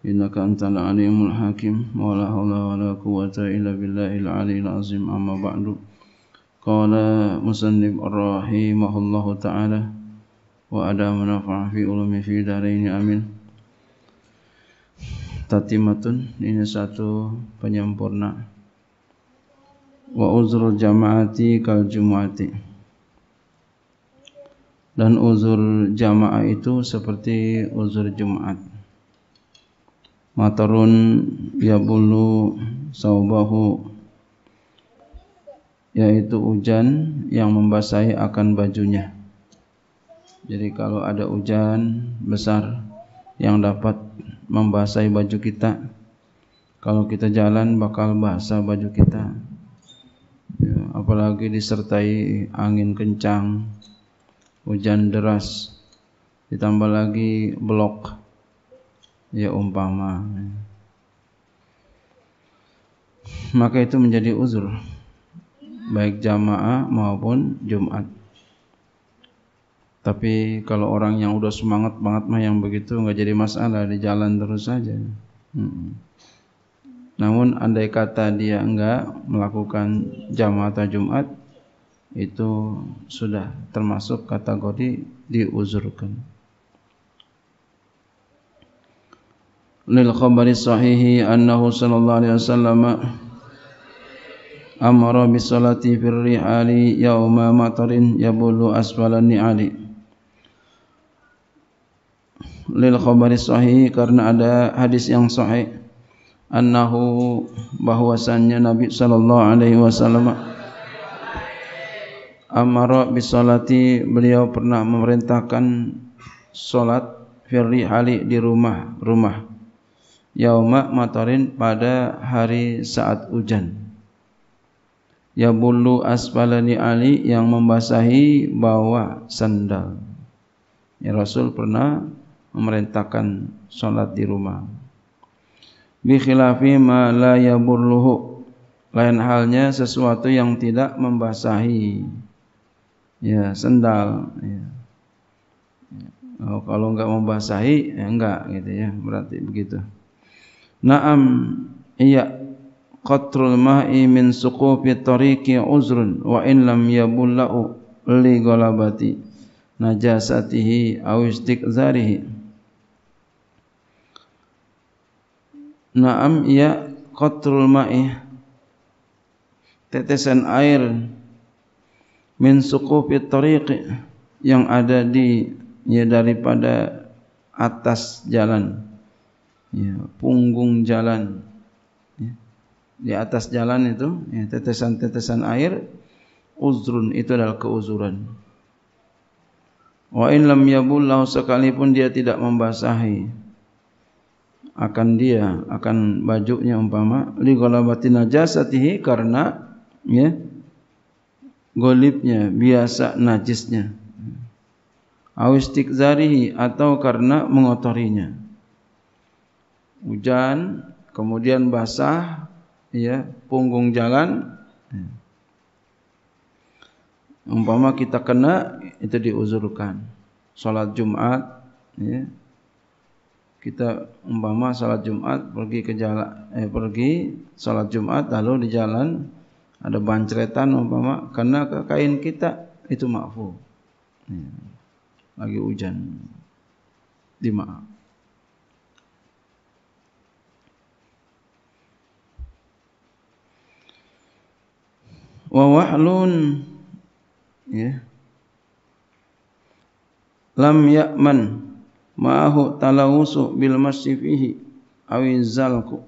innaka antal alimul hakim wa la haula wa la quwwata illa billahil aliyil azim amma ba'du qala musannif rahimahullahu ta'ala wa ada munafa fi ulumi fi daraini amin tatimatun ini satu penyempurna wa uzrul jamaati kal jumuati dan uzur jamaah itu seperti uzur Jumat matarun yabulu saubahu yaitu hujan yang membasahi akan bajunya. Jadi kalau ada hujan besar yang dapat membasahi baju kita, kalau kita jalan bakal basah baju kita. Ya, apalagi disertai angin kencang, hujan deras, ditambah lagi blok ya umpama maka itu menjadi uzur baik jamaah maupun Jumat tapi kalau orang yang udah semangat banget mah yang begitu nggak jadi masalah di jalan terus saja hmm. namun andai kata dia enggak melakukan jamaah atau Jumat itu sudah termasuk kategori diuzurkan lil khabari sahihi annahu sallallahu alaihi wasallam amara bi salati fir rihali yauma matarin yabulu asfalani ali. lil khabari sahih karena ada hadis yang sahih annahu bahwasannya Nabi sallallahu alaihi wasallam amara bi salati beliau pernah memerintahkan salat fir rihali di rumah-rumah yauma matarin pada hari saat hujan. Ya bulu asfalani ali yang membasahi bawah sandal. Ya Rasul pernah memerintahkan solat di rumah. Bi khilafi ma la yabulluhu. Lain halnya sesuatu yang tidak membasahi ya sendal ya. Oh, kalau enggak membasahi ya enggak gitu ya berarti begitu. Naam iya qatrul ma'i min suqufi tariqi uzrun wa in lam yabullau li galabati najasatihi aw istiqzarihi Naam iya qatrul ma'i tetesan air min suqufi tariqi yang ada di ya daripada atas jalan ya, punggung jalan. Ya. Di atas jalan itu tetesan ya, tetesan-tetesan air uzrun itu adalah keuzuran. Wa in lam yabullahu sekalipun dia tidak membasahi akan dia akan bajunya umpama li ghalabati najasatihi karena ya golibnya biasa najisnya awistikzarihi atau karena mengotorinya hujan, kemudian basah, ya, punggung jalan. Umpama kita kena itu diuzurkan. Salat Jumat, ya. Kita umpama salat Jumat pergi ke jalan eh pergi salat Jumat lalu di jalan ada bancretan umpama kena ke kain kita itu makfu. Ya. Lagi hujan. Dimaaf. wa wahlun ya lam ya'man ma'ahu talawusu bil masyifihi awizalku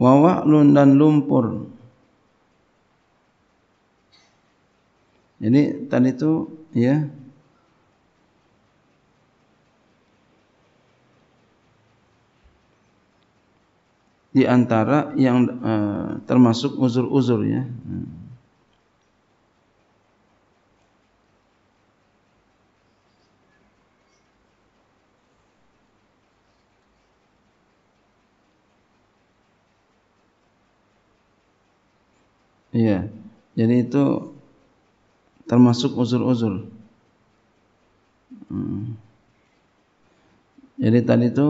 wa wahlun dan lumpur ini tadi itu ya di antara yang eh, termasuk uzur-uzur ya. Iya. Jadi itu termasuk uzur-uzur. Hmm. Jadi tadi itu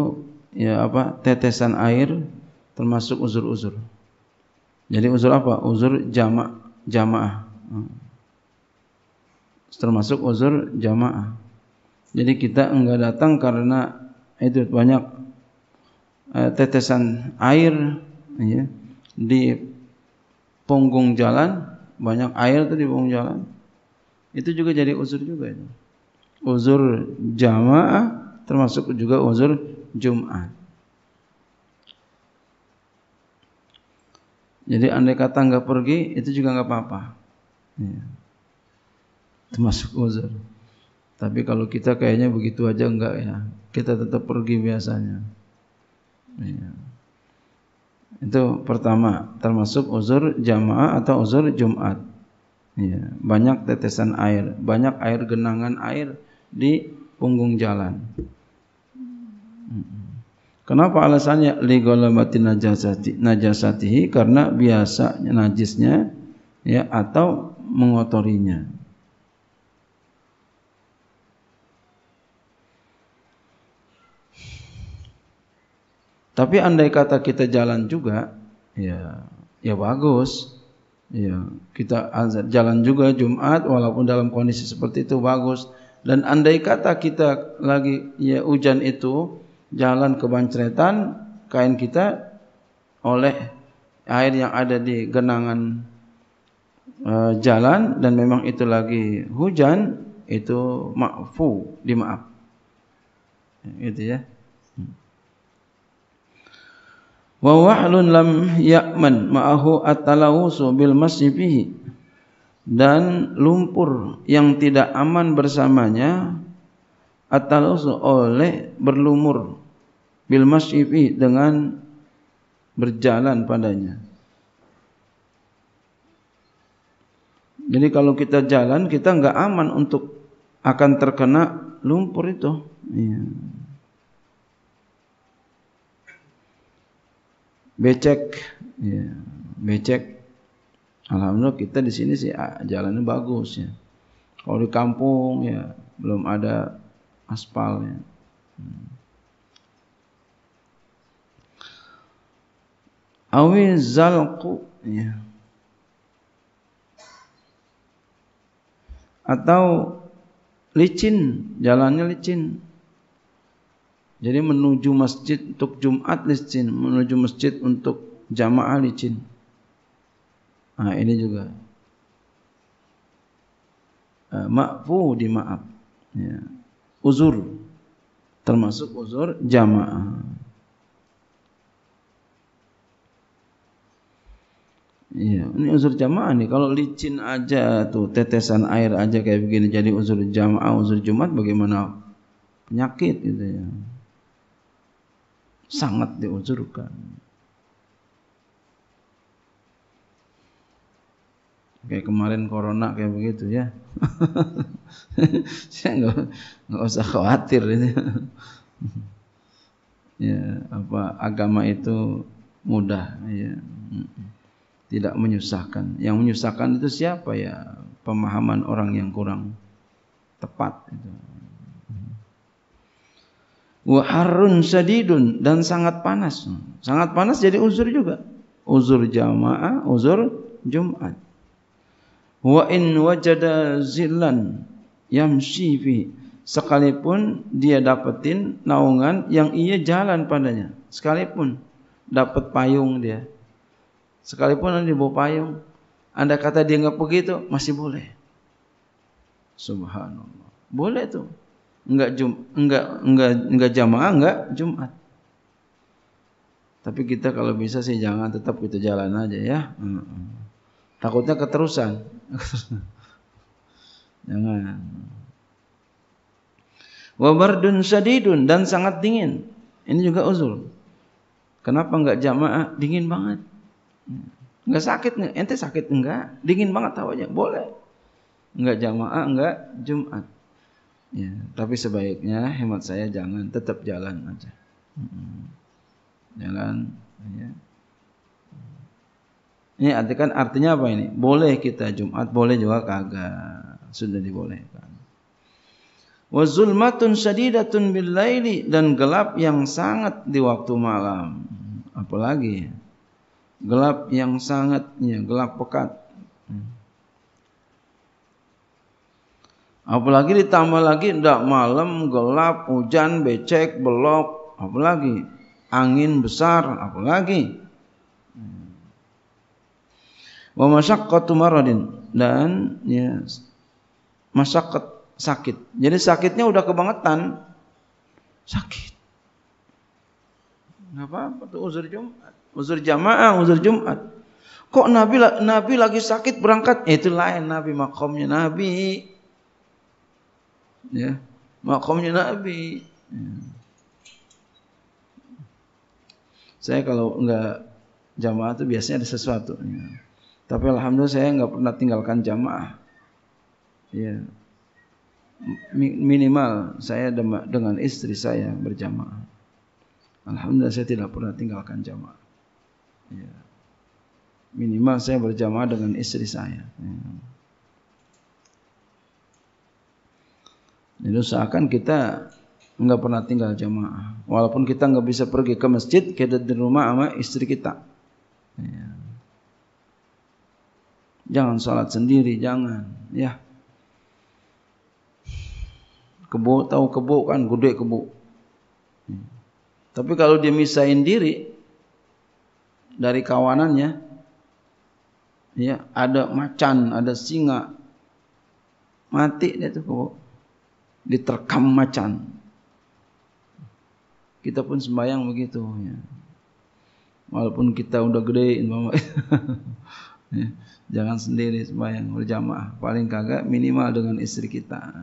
ya apa tetesan air termasuk uzur-uzur. Jadi uzur apa? Uzur jama' jamaah. Hmm. Termasuk uzur jamaah. Jadi kita enggak datang karena itu banyak eh, tetesan air ya, di punggung jalan, banyak air tuh di punggung jalan. Itu juga jadi uzur juga itu. Uzur jamaah termasuk juga uzur Jumat. Jadi andai kata nggak pergi itu juga nggak apa-apa. Ya. Termasuk uzur. Tapi kalau kita kayaknya begitu aja enggak ya. Kita tetap pergi biasanya. Ya. Itu pertama, termasuk uzur jamaah atau uzur Jumat. Ya. Banyak tetesan air, banyak air genangan air di punggung jalan. Hmm. Kenapa alasannya ligolamati najasati najasatihi karena biasa najisnya ya atau mengotorinya. Tapi andai kata kita jalan juga, ya ya bagus. Ya, kita jalan juga Jumat walaupun dalam kondisi seperti itu bagus. Dan andai kata kita lagi ya hujan itu jalan kebancretan kain kita oleh air yang ada di genangan e, jalan dan memang itu lagi hujan itu maafu dimaaf gitu ya wa wahlun lam ya'man ma'ahu at bil masjifihi dan lumpur yang tidak aman bersamanya at oleh berlumur bil masyifi dengan berjalan padanya. Jadi kalau kita jalan kita enggak aman untuk akan terkena lumpur itu. Iya. Becek, ya. becek. Alhamdulillah kita di sini sih ah, jalannya bagus ya. Kalau di kampung ya belum ada aspalnya. Hmm. awin zalqu ya. atau licin jalannya licin jadi menuju masjid untuk Jumat licin menuju masjid untuk jamaah licin nah, ini juga uh, ah, makfu dimaaf ya. uzur termasuk uzur jamaah ini uzur jamaah nih kalau licin aja tuh tetesan air aja kayak begini jadi unsur jamaah unsur jumat bagaimana penyakit gitu ya sangat diuzurkan kayak kemarin corona kayak begitu ya saya nggak nggak usah khawatir ini ya apa agama itu mudah ya tidak menyusahkan. Yang menyusahkan itu siapa ya? Pemahaman orang yang kurang tepat. Waharun sadidun dan sangat panas. Sangat panas jadi uzur juga. Uzur jamaah, uzur Jumat. Wa in wajada zillan yamshi fi sekalipun dia dapetin naungan yang ia jalan padanya sekalipun dapat payung dia Sekalipun Anda bawa payung, Anda kata dia nggak begitu, masih boleh. Subhanallah. Boleh tuh. Enggak jum, enggak enggak enggak jamaah, enggak Jumat. Tapi kita kalau bisa sih jangan tetap kita jalan aja ya. Takutnya keterusan. jangan. Wabardun sadidun dan sangat dingin. Ini juga uzur. Kenapa enggak jamaah? Dingin banget. Enggak sakit nih, ente sakit enggak? Dingin banget tawanya, boleh. Enggak jamaah, enggak Jumat. Ya, tapi sebaiknya hemat saya jangan, tetap jalan aja. Jalan. Ya. Ini artikan artinya apa ini? Boleh kita Jumat, boleh juga kagak. Sudah dibolehkan. Wa zulmatun syadidatun bil dan gelap yang sangat di waktu malam. Apalagi ya? gelap yang sangatnya gelap pekat hmm. apalagi ditambah lagi tidak malam gelap hujan becek belok apalagi angin besar apalagi memasak masyaqqatu maradin dan ya masyaqqat sakit. Jadi sakitnya udah kebangetan. Sakit. Enggak apa tuh uzur Jumat uzur jamaah, uzur Jumat. Kok Nabi Nabi lagi sakit berangkat? Ya, itu lain Nabi makomnya Nabi. Ya, makomnya Nabi. Ya. Saya kalau enggak jamaah itu biasanya ada sesuatu. Ya. Tapi alhamdulillah saya enggak pernah tinggalkan jamaah. Ya. Minimal saya dengan istri saya berjamaah. Alhamdulillah saya tidak pernah tinggalkan jamaah. Ya. Minimal saya berjamaah dengan istri saya. Ya. Jadi usahakan kita nggak pernah tinggal jamaah. Walaupun kita nggak bisa pergi ke masjid, kita di rumah sama istri kita. Ya. Jangan sholat sendiri, jangan. Ya. Kebo, tahu kebo kan, gede kebo. Ya. Tapi kalau dia misahin diri, dari kawanannya ya ada macan ada singa mati dia tuh kok diterkam macan kita pun sembayang begitu ya walaupun kita udah gede ya, jangan sendiri sembahyang berjamaah paling kagak minimal dengan istri kita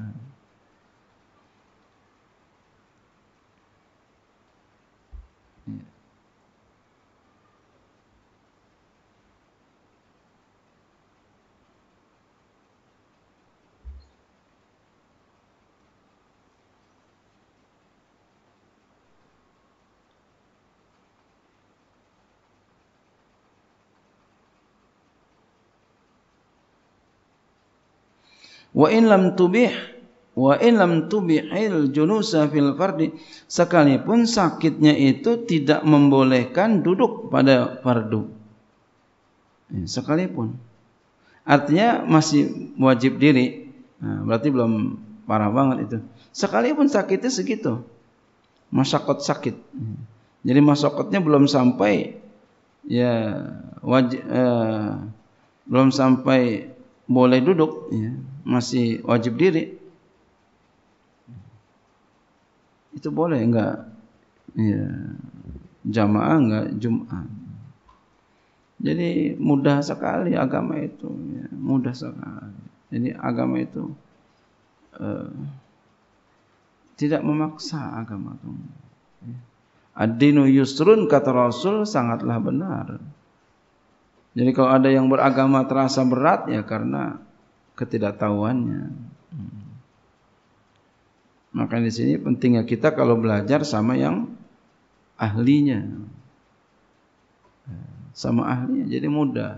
Wa in lam tubih wa in lam tubihil junusa fil fardi sekalipun sakitnya itu tidak membolehkan duduk pada fardu. Ya, sekalipun. Artinya masih wajib diri. Nah, berarti belum parah banget itu. Sekalipun sakitnya segitu. Masakot sakit. Jadi masakotnya belum sampai ya wajib eh, belum sampai boleh duduk ya, masih wajib diri itu boleh enggak ya jamaah enggak jumat jadi mudah sekali agama itu ya, mudah sekali jadi agama itu uh, tidak memaksa agama itu adino ya. ad-dinu yusrun kata Rasul sangatlah benar jadi kalau ada yang beragama terasa berat ya karena ketidaktahuannya. Maka di sini pentingnya kita kalau belajar sama yang ahlinya. Sama ahlinya jadi mudah.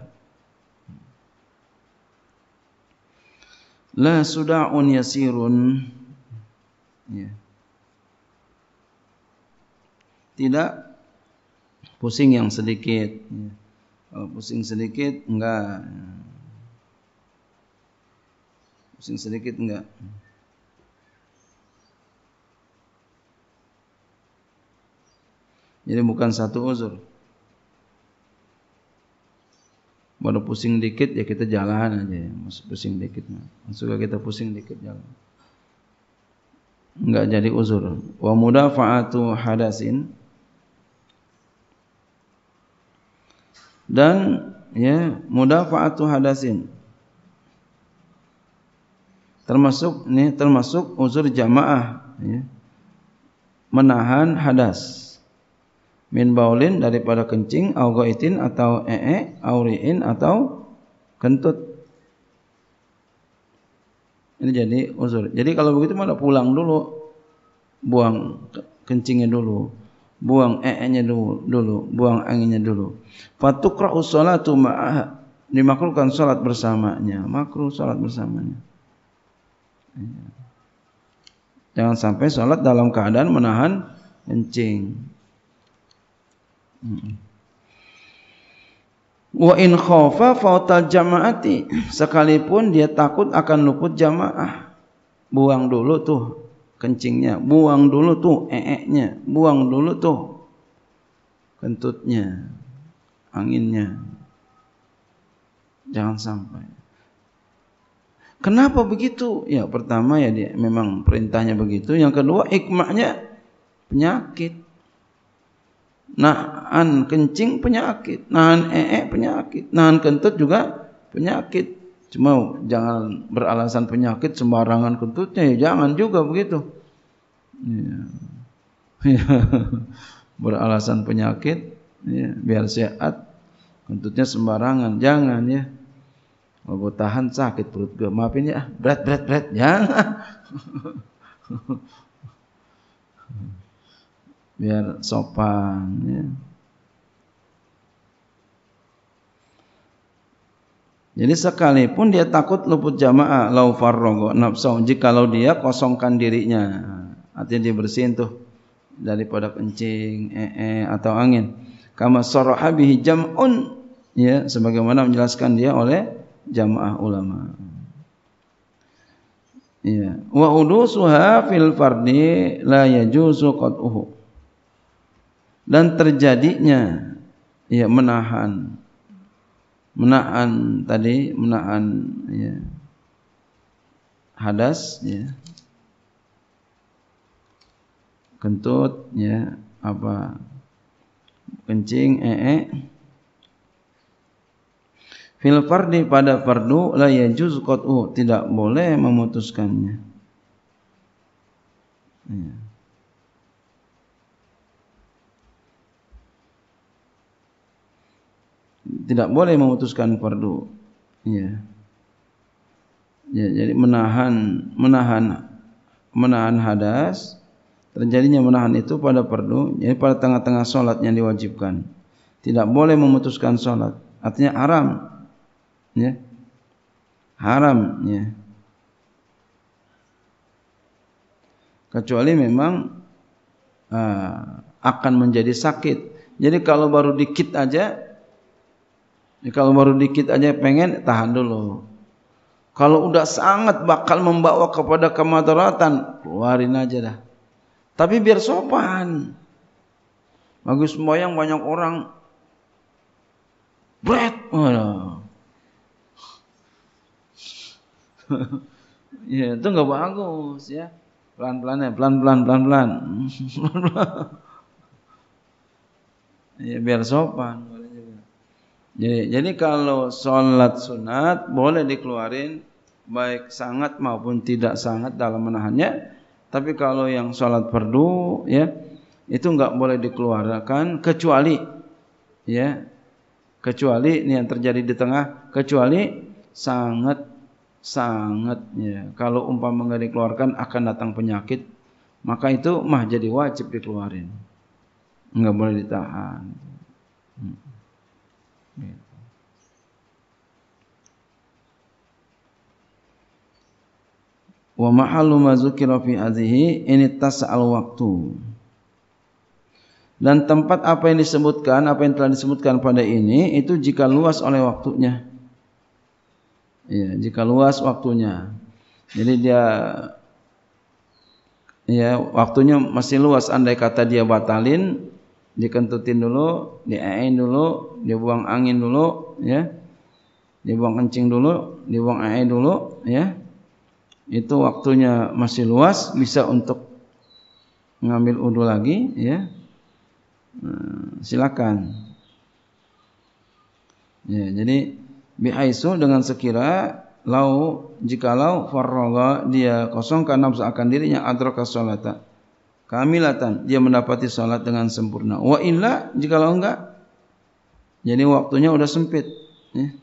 La suda'un yasirun. Ya. Tidak pusing yang sedikit. Ya kalau pusing sedikit enggak. Pusing sedikit enggak. Jadi bukan satu uzur. Baru pusing dikit ya kita jalan aja. Masuk pusing dikit. Masuk kita pusing dikit jalan. Enggak jadi uzur. Wa mudafa'atu hadasin dan ya mudafaatu hadasin termasuk ini termasuk uzur jamaah ya. menahan hadas min baulin daripada kencing au goitin atau ee auriin atau kentut ini jadi uzur jadi kalau begitu malah pulang dulu buang kencingnya dulu buang e-nya dulu, dulu, buang anginnya dulu. Fatukra'u salatu ma'aha. Dimakruhkan salat bersamanya, makruh salat bersamanya. Iya. Jangan sampai salat dalam keadaan menahan kencing. Wa in khaufa fautal jama'ati, sekalipun dia takut akan luput jamaah. Buang dulu tuh kencingnya, buang dulu tuh eeknya buang dulu tuh kentutnya, anginnya. Jangan sampai. Kenapa begitu? Ya pertama ya dia memang perintahnya begitu. Yang kedua hikmahnya penyakit. Nahan kencing penyakit, nahan ee penyakit, nahan kentut juga penyakit. Cuma jangan beralasan penyakit sembarangan kentutnya ya jangan juga begitu. Ya. beralasan penyakit ya, biar sehat kentutnya sembarangan jangan ya. mau tahan sakit perut gue maafin ya berat berat berat jangan. biar sopan ya. Jadi sekalipun dia takut luput jamaah lau farrogo nafsu jikalau dia kosongkan dirinya. Artinya dia bersihin tuh daripada kencing, ee -e, atau angin. Kama saraha bihi jam'un ya sebagaimana menjelaskan dia oleh jamaah ulama. Ya, wa udusuha fil fardi la yajuzu qat'uhu. Dan terjadinya ya menahan menaan tadi menaan ya hadas ya kentut ya apa kencing ee fil fardi pada fardu la yajuz qat'u tidak boleh memutuskannya ya. tidak boleh memutuskan fardu ya. ya jadi menahan menahan menahan hadas terjadinya menahan itu pada fardu jadi pada tengah-tengah salat yang diwajibkan tidak boleh memutuskan salat artinya haram ya haram ya kecuali memang uh, akan menjadi sakit jadi kalau baru dikit aja Ya, kalau baru dikit aja pengen tahan dulu. Kalau udah sangat bakal membawa kepada kemadaratan, keluarin aja dah. Tapi biar sopan. Bagus moyang banyak orang. Bret. Oh, ya itu nggak bagus ya pelan pelan ya pelan pelan pelan pelan ya biar sopan jadi, jadi kalau sholat sunat boleh dikeluarin baik sangat maupun tidak sangat dalam menahannya. Tapi kalau yang sholat perdu ya itu nggak boleh dikeluarkan kecuali ya kecuali ini yang terjadi di tengah kecuali sangat sangat ya kalau umpama nggak dikeluarkan akan datang penyakit maka itu mah jadi wajib dikeluarin nggak boleh ditahan. Hmm. Gitu. Wa mahalu ma dzukira fi hadhihi ini tas'al waktu. Dan tempat apa yang disebutkan, apa yang telah disebutkan pada ini itu jika luas oleh waktunya. Ya, jika luas waktunya. Jadi dia ya waktunya masih luas andai kata dia batalin dikentutin dulu, diain dulu, dibuang angin dulu, ya. Dibuang kencing dulu, dibuang air dulu, ya. Itu waktunya masih luas, bisa untuk ngambil udu lagi, ya. Nah, silakan. Ya, jadi bihaisu dengan sekira lau jikalau farroga dia kosongkan nafsu akan dirinya adraka kamilatan dia mendapati salat dengan sempurna wa illa jikalau enggak jadi waktunya udah sempit ya.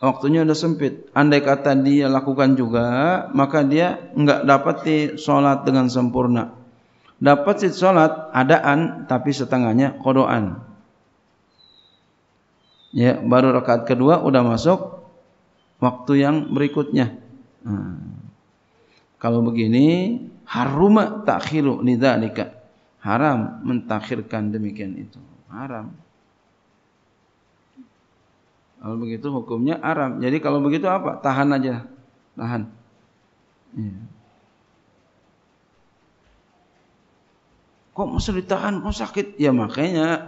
waktunya udah sempit andai kata dia lakukan juga maka dia enggak dapati salat dengan sempurna dapat sholat salat adaan tapi setengahnya kodoan ya baru rakaat kedua udah masuk waktu yang berikutnya. Hmm. Kalau begini haruma takhiru lidzalika. Haram mentakhirkan demikian itu. Haram. Kalau begitu hukumnya haram. Jadi kalau begitu apa? Tahan aja. Tahan. Ya. Kok mesti ditahan? Kok sakit? Ya makanya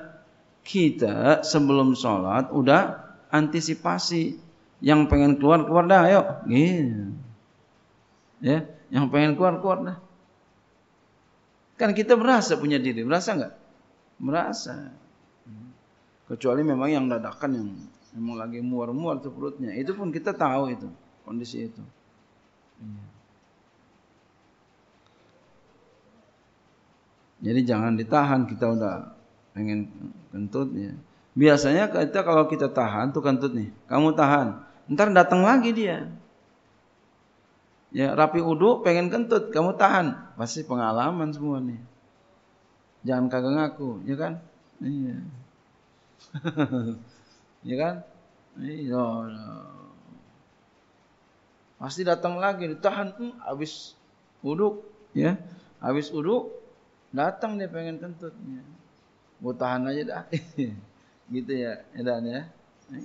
kita sebelum sholat udah antisipasi. Yang pengen keluar, keluar dah ayo. Gitu. Ya. Yang pengen keluar keluar dah. Kan kita merasa punya diri, merasa nggak? Merasa. Kecuali memang yang dadakan yang memang lagi muar-muar tuh perutnya. Itu pun kita tahu itu kondisi itu. Iya. Jadi jangan ditahan kita udah pengen kentut ya. Biasanya kita kalau kita tahan tuh kentut nih. Kamu tahan, ntar datang lagi dia ya rapi uduk pengen kentut kamu tahan pasti pengalaman semua nih jangan kagak ngaku ya kan iya ya kan iya pasti datang lagi ditahan hmm, habis uduk ya habis uduk datang dia pengen kentut ya. Gua tahan aja dah gitu ya edan ya, ya.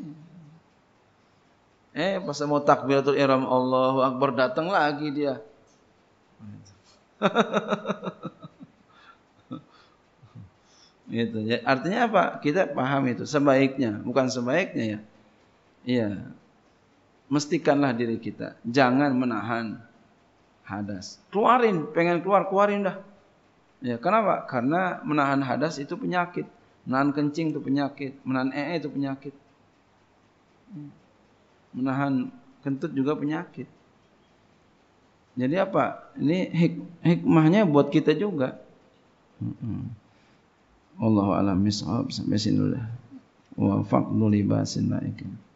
Eh pas mau takbiratul ihram Allahu Akbar datang lagi dia. itu ya, artinya apa kita paham itu sebaiknya bukan sebaiknya ya iya mestikanlah diri kita jangan menahan hadas keluarin pengen keluar keluarin dah ya kenapa karena menahan hadas itu penyakit menahan kencing itu penyakit menahan ee itu penyakit menahan kentut juga penyakit. Jadi apa? Ini hik hikmahnya buat kita juga. Allahu a'lam bishawab sampai sini dulu. Wa faqdu libasin laikin.